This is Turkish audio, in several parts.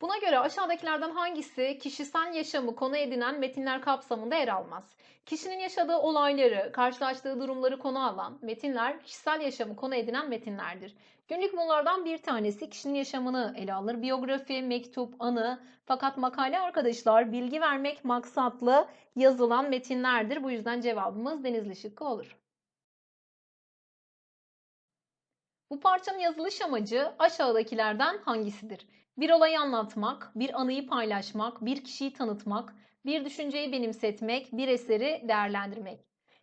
Buna göre aşağıdakilerden hangisi kişisel yaşamı konu edinen metinler kapsamında yer almaz? Kişinin yaşadığı olayları, karşılaştığı durumları konu alan metinler kişisel yaşamı konu edinen metinlerdir. Günlük bunlardan bir tanesi kişinin yaşamını ele alır. Biyografi, mektup, anı fakat makale arkadaşlar bilgi vermek maksatlı yazılan metinlerdir. Bu yüzden cevabımız Denizli şıkkı olur. Bu parçanın yazılış amacı aşağıdakilerden hangisidir? Bir olayı anlatmak, bir anıyı paylaşmak, bir kişiyi tanıtmak, bir düşünceyi benimsetmek, bir eseri değerlendirmek.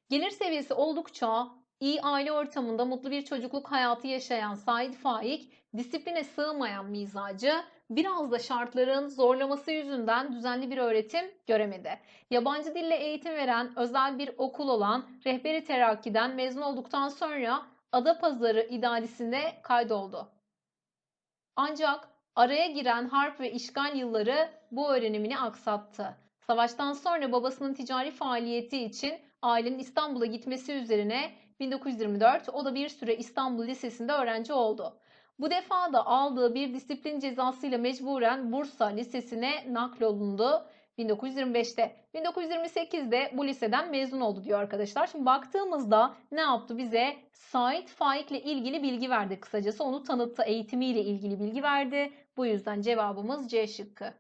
Gelir seviyesi oldukça iyi aile ortamında mutlu bir çocukluk hayatı yaşayan Said Faik, disipline sığmayan mizacı, biraz da şartların zorlaması yüzünden düzenli bir öğretim göremedi. Yabancı dille eğitim veren özel bir okul olan Rehberi Terakki'den mezun olduktan sonra Adapazarı İdaresi'ne kaydoldu. Ancak Araya giren harp ve işgal yılları bu öğrenimini aksattı. Savaştan sonra babasının ticari faaliyeti için ailenin İstanbul'a gitmesi üzerine 1924 o da bir süre İstanbul Lisesi'nde öğrenci oldu. Bu defa da aldığı bir disiplin cezasıyla mecburen Bursa Lisesi'ne naklolundu 1925'te. 1928'de bu liseden mezun oldu diyor arkadaşlar. Şimdi baktığımızda ne yaptı bize? Said Faik ile ilgili bilgi verdi kısacası. Onu tanıttı, eğitimiyle ilgili bilgi verdi. Bu yüzden cevabımız C şıkkı.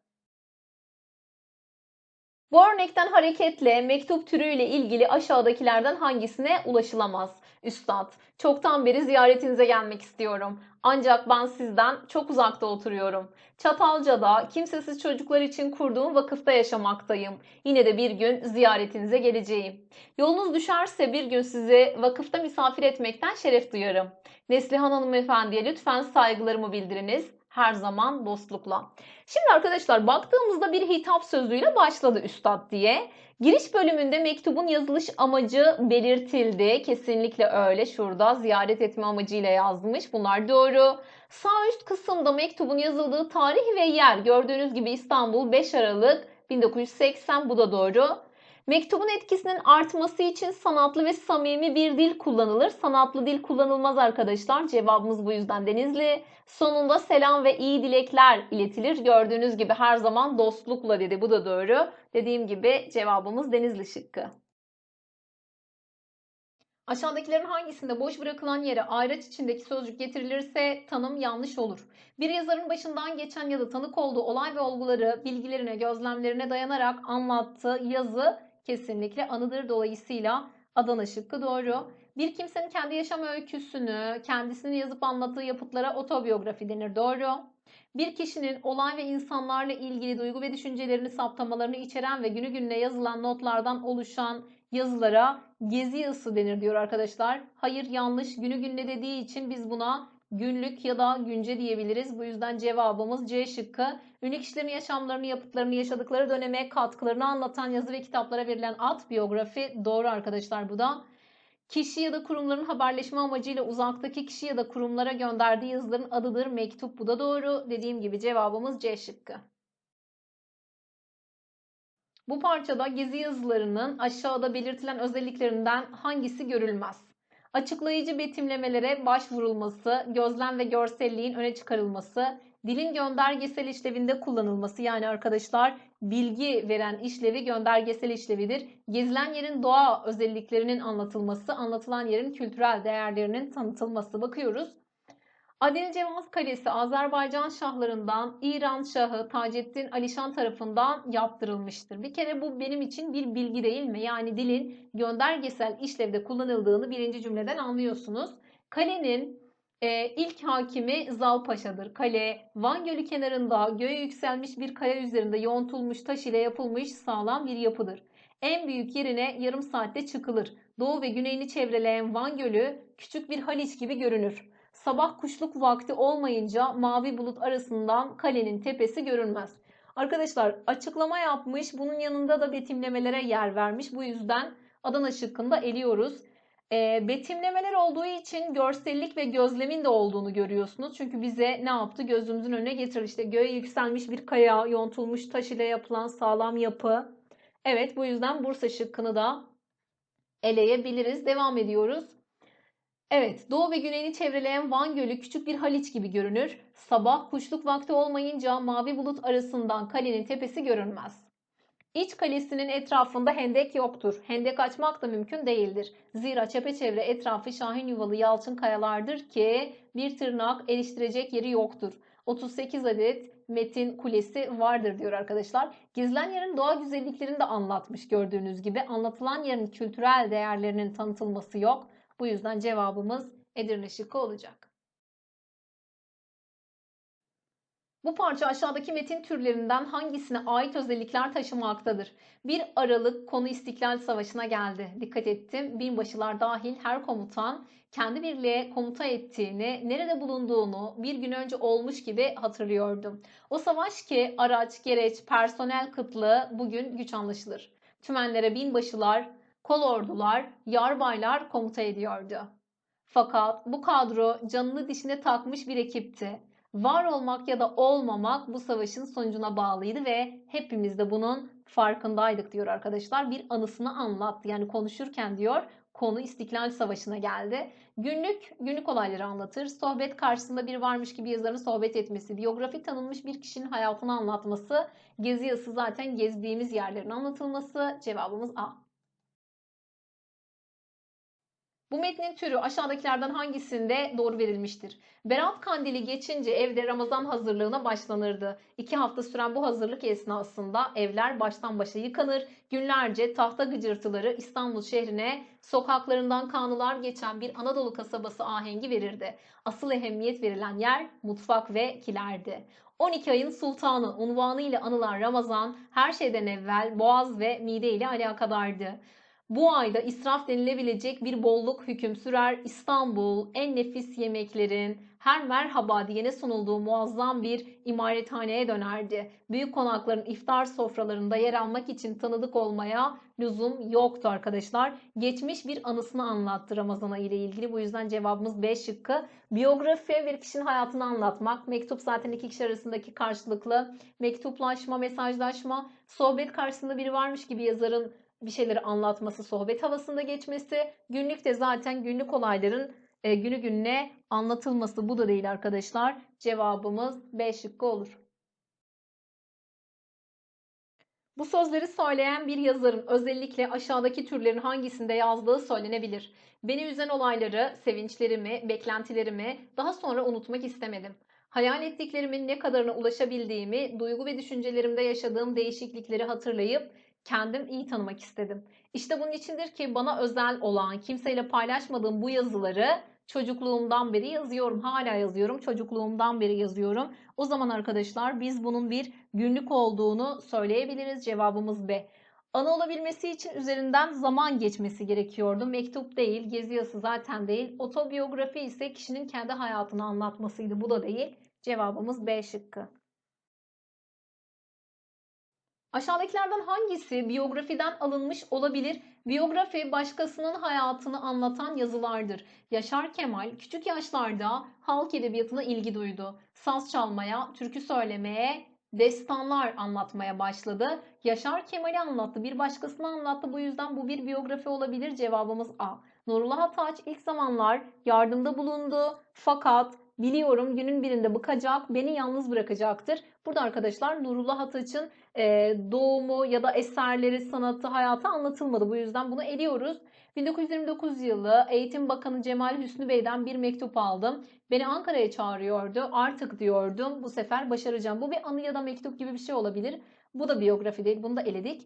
Bu örnekten hareketle mektup türüyle ilgili aşağıdakilerden hangisine ulaşılamaz? Üstad, çoktan beri ziyaretinize gelmek istiyorum. Ancak ben sizden çok uzakta oturuyorum. Çatalca'da kimsesiz çocuklar için kurduğum vakıfta yaşamaktayım. Yine de bir gün ziyaretinize geleceğim. Yolunuz düşerse bir gün sizi vakıfta misafir etmekten şeref duyarım. Neslihan Hanım Efendi'ye lütfen saygılarımı bildiriniz her zaman dostlukla. Şimdi arkadaşlar baktığımızda bir hitap sözüyle başladı üstad diye. Giriş bölümünde mektubun yazılış amacı belirtildi. Kesinlikle öyle. Şurada ziyaret etme amacıyla yazmış. Bunlar doğru. Sağ üst kısımda mektubun yazıldığı tarih ve yer. Gördüğünüz gibi İstanbul 5 Aralık 1980 bu da doğru. Mektubun etkisinin artması için sanatlı ve samimi bir dil kullanılır. Sanatlı dil kullanılmaz arkadaşlar. Cevabımız bu yüzden Denizli. Sonunda selam ve iyi dilekler iletilir. Gördüğünüz gibi her zaman dostlukla dedi. Bu da doğru. Dediğim gibi cevabımız Denizli şıkkı. Aşağıdakilerin hangisinde boş bırakılan yere ayraç içindeki sözcük getirilirse tanım yanlış olur. Bir yazarın başından geçen ya da tanık olduğu olay ve olguları bilgilerine, gözlemlerine dayanarak anlattığı yazı Kesinlikle anıdır dolayısıyla Adana şıkkı doğru. Bir kimsenin kendi yaşam öyküsünü, kendisini yazıp anlattığı yapıtlara otobiyografi denir. Doğru. Bir kişinin olay ve insanlarla ilgili duygu ve düşüncelerini saptamalarını içeren ve günü gününe yazılan notlardan oluşan yazılara gezi yazısı denir diyor arkadaşlar. Hayır yanlış günü gününe dediği için biz buna günlük ya da günce diyebiliriz. Bu yüzden cevabımız C şıkkı. Ünlü kişilerin yaşamlarını, yapıtlarını, yaşadıkları döneme katkılarını anlatan yazı ve kitaplara verilen ad biyografi doğru arkadaşlar bu da. Kişi ya da kurumların haberleşme amacıyla uzaktaki kişi ya da kurumlara gönderdiği yazıların adıdır mektup. Bu da doğru. Dediğim gibi cevabımız C şıkkı. Bu parçada gezi yazılarının aşağıda belirtilen özelliklerinden hangisi görülmez? açıklayıcı betimlemelere başvurulması, gözlem ve görselliğin öne çıkarılması, dilin göndergesel işlevinde kullanılması yani arkadaşlar bilgi veren işlevi göndergesel işlevidir. Gezilen yerin doğa özelliklerinin anlatılması, anlatılan yerin kültürel değerlerinin tanıtılması bakıyoruz. Adil Cevaz Kalesi Azerbaycan şahlarından İran Şahı Taceddin Alişan tarafından yaptırılmıştır. Bir kere bu benim için bir bilgi değil mi? Yani dilin göndergesel işlevde kullanıldığını birinci cümleden anlıyorsunuz. Kalenin e, ilk hakimi Zal Paşa'dır. Kale Van Gölü kenarında göğe yükselmiş bir kale üzerinde yontulmuş taş ile yapılmış sağlam bir yapıdır. En büyük yerine yarım saatte çıkılır. Doğu ve güneyini çevreleyen Van Gölü küçük bir Haliç gibi görünür sabah kuşluk vakti olmayınca mavi bulut arasından kalenin tepesi görünmez. Arkadaşlar açıklama yapmış bunun yanında da betimlemelere yer vermiş. Bu yüzden Adana şıkkında eliyoruz. E, betimlemeler olduğu için görsellik ve gözlemin de olduğunu görüyorsunuz. Çünkü bize ne yaptı? Gözümüzün önüne getir. işte göğe yükselmiş bir kaya, yontulmuş taş ile yapılan sağlam yapı. Evet bu yüzden Bursa şıkkını da eleyebiliriz. Devam ediyoruz. Evet, doğu ve güneyini çevreleyen Van Gölü küçük bir haliç gibi görünür. Sabah kuşluk vakti olmayınca mavi bulut arasından kalenin tepesi görünmez. İç kalesinin etrafında hendek yoktur. Hendek açmak da mümkün değildir. Zira çepeçevre etrafı şahin yuvalı yalçın kayalardır ki bir tırnak eriştirecek yeri yoktur. 38 adet metin kulesi vardır diyor arkadaşlar. Gezilen yerin doğa güzelliklerini de anlatmış gördüğünüz gibi. Anlatılan yerin kültürel değerlerinin tanıtılması yok. Bu yüzden cevabımız Edirne şıkkı olacak. Bu parça aşağıdaki metin türlerinden hangisine ait özellikler taşımaktadır? 1 Aralık konu İstiklal Savaşı'na geldi. Dikkat ettim. Binbaşılar dahil her komutan kendi birliğe komuta ettiğini, nerede bulunduğunu bir gün önce olmuş gibi hatırlıyordum. O savaş ki araç, gereç, personel kıtlığı bugün güç anlaşılır. Tümenlere binbaşılar kol ordular, yarbaylar komuta ediyordu. Fakat bu kadro canını dişine takmış bir ekipti. Var olmak ya da olmamak bu savaşın sonucuna bağlıydı ve hepimiz de bunun farkındaydık diyor arkadaşlar. Bir anısını anlattı. Yani konuşurken diyor konu İstiklal Savaşı'na geldi. Günlük, günlük olayları anlatır. Sohbet karşısında bir varmış gibi yazarın sohbet etmesi, biyografi tanınmış bir kişinin hayatını anlatması, gezi yazısı zaten gezdiğimiz yerlerin anlatılması. Cevabımız A. Bu metnin türü aşağıdakilerden hangisinde doğru verilmiştir? Berat kandili geçince evde Ramazan hazırlığına başlanırdı. İki hafta süren bu hazırlık esnasında evler baştan başa yıkanır. Günlerce tahta gıcırtıları İstanbul şehrine sokaklarından kanılar geçen bir Anadolu kasabası ahengi verirdi. Asıl ehemmiyet verilen yer mutfak ve kilerdi. 12 ayın sultanı unvanı ile anılan Ramazan her şeyden evvel boğaz ve mide ile alakadardı. Bu ayda israf denilebilecek bir bolluk hüküm sürer. İstanbul en nefis yemeklerin her merhaba diyene sunulduğu muazzam bir imarethaneye dönerdi. Büyük konakların iftar sofralarında yer almak için tanıdık olmaya lüzum yoktu arkadaşlar. Geçmiş bir anısını anlattı Ramazan ayı ile ilgili. Bu yüzden cevabımız B şıkkı. Biyografi bir kişinin hayatını anlatmak. Mektup zaten iki kişi arasındaki karşılıklı mektuplaşma, mesajlaşma, sohbet karşısında biri varmış gibi yazarın bir şeyleri anlatması, sohbet havasında geçmesi, günlük de zaten günlük olayların e, günü gününe anlatılması bu da değil arkadaşlar. Cevabımız B şıkkı olur. Bu sözleri söyleyen bir yazarın özellikle aşağıdaki türlerin hangisinde yazdığı söylenebilir. Beni üzen olayları, sevinçlerimi, beklentilerimi daha sonra unutmak istemedim. Hayal ettiklerimin ne kadarına ulaşabildiğimi, duygu ve düşüncelerimde yaşadığım değişiklikleri hatırlayıp kendim iyi tanımak istedim. İşte bunun içindir ki bana özel olan, kimseyle paylaşmadığım bu yazıları çocukluğumdan beri yazıyorum. Hala yazıyorum. Çocukluğumdan beri yazıyorum. O zaman arkadaşlar biz bunun bir günlük olduğunu söyleyebiliriz. Cevabımız B. Ana olabilmesi için üzerinden zaman geçmesi gerekiyordu. Mektup değil, gezi yazısı zaten değil. Otobiyografi ise kişinin kendi hayatını anlatmasıydı. Bu da değil. Cevabımız B şıkkı. Aşağıdakilerden hangisi biyografiden alınmış olabilir? Biyografi başkasının hayatını anlatan yazılardır. Yaşar Kemal küçük yaşlarda halk edebiyatına ilgi duydu. Saz çalmaya, türkü söylemeye, destanlar anlatmaya başladı. Yaşar Kemal'i anlattı, bir başkasını anlattı. Bu yüzden bu bir biyografi olabilir. Cevabımız A. Nurullah Ataç ilk zamanlar yardımda bulundu fakat Biliyorum günün birinde bıkacak, beni yalnız bırakacaktır. Burada arkadaşlar Nurullah Ataç'ın e, doğumu ya da eserleri, sanatı, hayatı anlatılmadı. Bu yüzden bunu eliyoruz. 1929 yılı Eğitim Bakanı Cemal Hüsnü Bey'den bir mektup aldım. Beni Ankara'ya çağırıyordu. Artık diyordum bu sefer başaracağım. Bu bir anı ya da mektup gibi bir şey olabilir. Bu da biyografi değil. Bunu da eledik.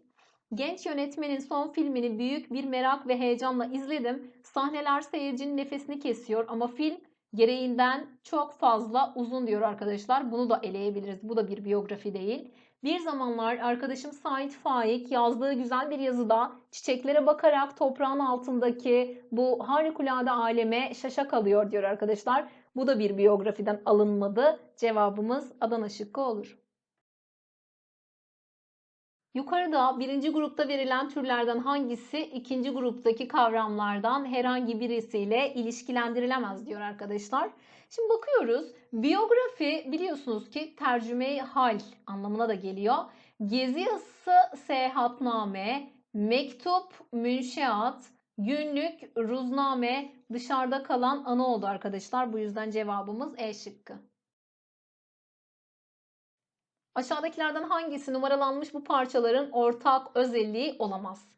Genç yönetmenin son filmini büyük bir merak ve heyecanla izledim. Sahneler seyircinin nefesini kesiyor ama film gereğinden çok fazla uzun diyor arkadaşlar. Bunu da eleyebiliriz. Bu da bir biyografi değil. Bir zamanlar arkadaşım Sait Faik yazdığı güzel bir yazıda çiçeklere bakarak toprağın altındaki bu harikulade aleme şaşa kalıyor diyor arkadaşlar. Bu da bir biyografiden alınmadı. Cevabımız Adana şıkkı olur. Yukarıda birinci grupta verilen türlerden hangisi ikinci gruptaki kavramlardan herhangi birisiyle ilişkilendirilemez diyor arkadaşlar. Şimdi bakıyoruz. Biyografi biliyorsunuz ki tercüme hal anlamına da geliyor. Gezi yazısı, seyahatname, mektup, münşeat, günlük, ruzname dışarıda kalan ana oldu arkadaşlar. Bu yüzden cevabımız E şıkkı. Aşağıdakilerden hangisi numaralanmış bu parçaların ortak özelliği olamaz?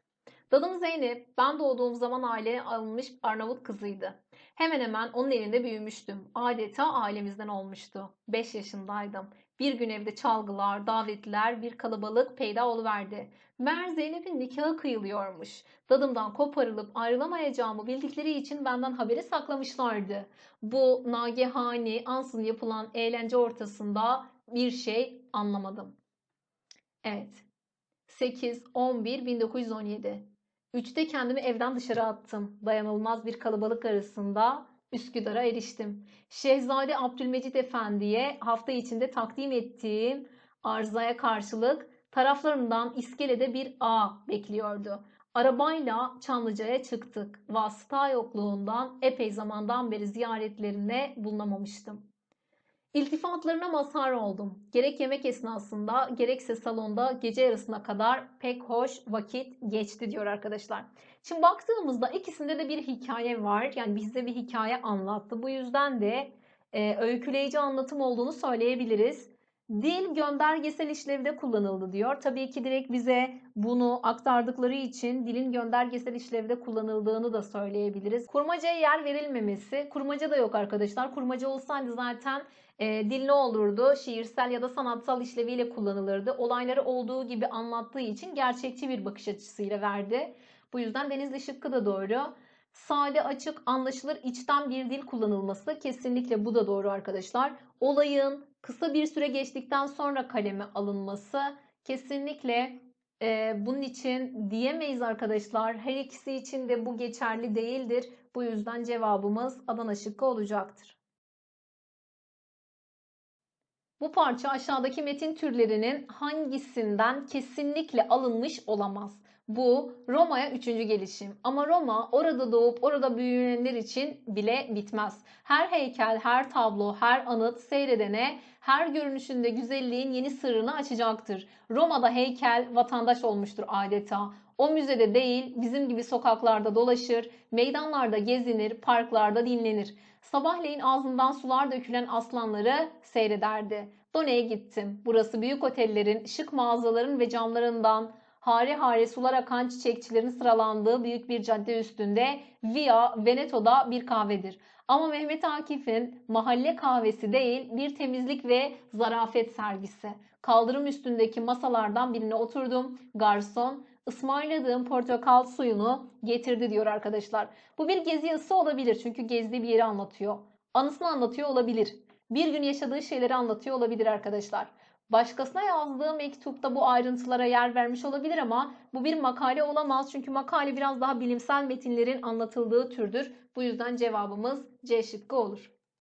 Dadım Zeynep, ben doğduğum zaman aileye alınmış Arnavut kızıydı. Hemen hemen onun elinde büyümüştüm. Adeta ailemizden olmuştu. 5 yaşındaydım. Bir gün evde çalgılar, davetler, bir kalabalık peyda oluverdi. Mer Zeynep'in nikahı kıyılıyormuş. Dadımdan koparılıp ayrılamayacağımı bildikleri için benden haberi saklamışlardı. Bu nagehani ansın yapılan eğlence ortasında bir şey anlamadım. Evet. 8, 11, 1917. 3'te kendimi evden dışarı attım. Dayanılmaz bir kalabalık arasında Üsküdar'a eriştim. Şehzade Abdülmecit Efendi'ye hafta içinde takdim ettiğim arzaya karşılık taraflarından iskelede bir A bekliyordu. Arabayla Çamlıca'ya çıktık. Vasıta yokluğundan epey zamandan beri ziyaretlerine bulunamamıştım. İltifatlarına mazhar oldum. Gerek yemek esnasında gerekse salonda gece yarısına kadar pek hoş vakit geçti diyor arkadaşlar. Şimdi baktığımızda ikisinde de bir hikaye var. Yani bize bir hikaye anlattı. Bu yüzden de e, öyküleyici anlatım olduğunu söyleyebiliriz. Dil göndergesel işlevde kullanıldı diyor. Tabii ki direkt bize bunu aktardıkları için dilin göndergesel işlevde kullanıldığını da söyleyebiliriz. Kurmacaya yer verilmemesi, kurmaca da yok arkadaşlar. Kurmaca olsaydı zaten e, dil ne olurdu? Şiirsel ya da sanatsal işleviyle kullanılırdı. Olayları olduğu gibi anlattığı için gerçekçi bir bakış açısıyla verdi. Bu yüzden Denizli Şıkkı da doğru. Sade, açık, anlaşılır, içten bir dil kullanılması kesinlikle bu da doğru arkadaşlar. Olayın kısa bir süre geçtikten sonra kaleme alınması kesinlikle e, bunun için diyemeyiz arkadaşlar. Her ikisi için de bu geçerli değildir. Bu yüzden cevabımız Adana şıkkı olacaktır. Bu parça aşağıdaki metin türlerinin hangisinden kesinlikle alınmış olamaz? Bu Roma'ya üçüncü gelişim ama Roma orada doğup orada büyüyenler için bile bitmez. Her heykel, her tablo, her anıt seyredene her görünüşünde güzelliğin yeni sırrını açacaktır. Roma'da heykel vatandaş olmuştur adeta. O müzede değil bizim gibi sokaklarda dolaşır, meydanlarda gezinir, parklarda dinlenir. Sabahleyin ağzından sular dökülen aslanları seyrederdi. Dona'ya gittim. Burası büyük otellerin, şık mağazaların ve camlarından hare hare sular akan çiçekçilerin sıralandığı büyük bir cadde üstünde Via Veneto'da bir kahvedir. Ama Mehmet Akif'in mahalle kahvesi değil bir temizlik ve zarafet sergisi. Kaldırım üstündeki masalardan birine oturdum. Garson ısmarladığım portakal suyunu getirdi diyor arkadaşlar. Bu bir gezi yazısı olabilir çünkü gezdiği bir yeri anlatıyor. Anısını anlatıyor olabilir. Bir gün yaşadığı şeyleri anlatıyor olabilir arkadaşlar. Başkasına yazdığı mektupta bu ayrıntılara yer vermiş olabilir ama bu bir makale olamaz. Çünkü makale biraz daha bilimsel metinlerin anlatıldığı türdür. Bu yüzden cevabımız C şıkkı olur.